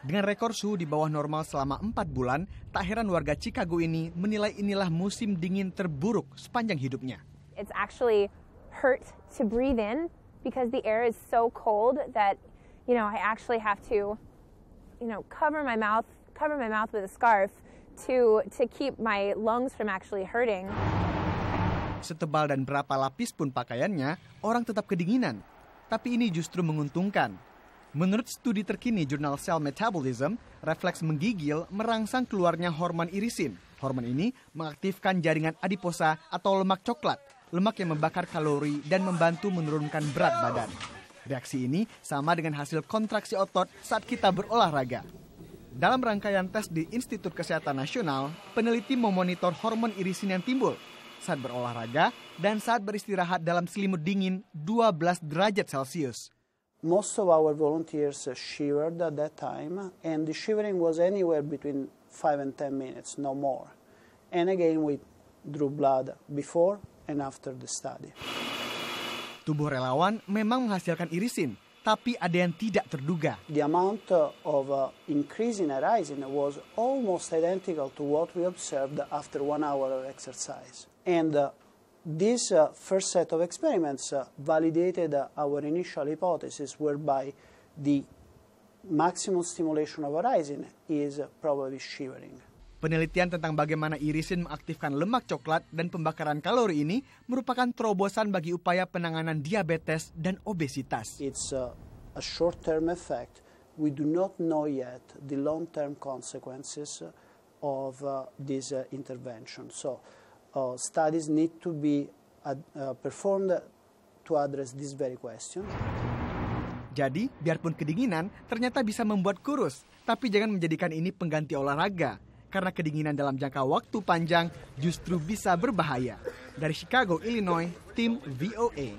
Dengan rekor suhu di bawah normal selama 4 bulan, tak heran warga Chicago ini menilai inilah musim dingin terburuk sepanjang hidupnya. It's actually hurt to breathe in because the air is so cold that you know, I actually have to you know, cover my mouth, cover my mouth with a scarf to to keep my lungs from actually hurting. Setebal dan berapa lapis pun pakaiannya, orang tetap kedinginan. Tapi ini justru menguntungkan Menurut studi terkini jurnal Cell Metabolism, refleks menggigil merangsang keluarnya hormon irisin. Hormon ini mengaktifkan jaringan adiposa atau lemak coklat, lemak yang membakar kalori dan membantu menurunkan berat badan. Reaksi ini sama dengan hasil kontraksi otot saat kita berolahraga. Dalam rangkaian tes di Institut Kesehatan Nasional, peneliti memonitor hormon irisin yang timbul saat berolahraga dan saat beristirahat dalam selimut dingin 12 derajat Celcius. most of our volunteers shivered at that time, and the shivering was anywhere between five and ten minutes, no more. And again, we drew blood before and after the study. Tubuh relawan memang menghasilkan irisin, tapi ada yang tidak terduga. The amount of uh, increase in irisin was almost identical to what we observed after one hour of exercise. And uh, this uh, first set of experiments uh, validated uh, our initial hypothesis whereby the maximum stimulation of horizon is uh, probably shivering. Penelitian tentang bagaimana irisin mengaktifkan lemak coklat dan pembakaran kalori ini merupakan terobosan bagi upaya penanganan diabetes dan obesitas. It's a, uh, a short-term effect. We do not know yet the long-term consequences uh, of uh, this uh, intervention. So uh, studies need to be uh, uh, performed to address this very question. Jadi, biarpun kedinginan ternyata bisa membuat kurus, tapi jangan menjadikan ini pengganti olahraga karena kedinginan dalam jangka waktu panjang justru bisa berbahaya. Dari Chicago, Illinois, tim VOA.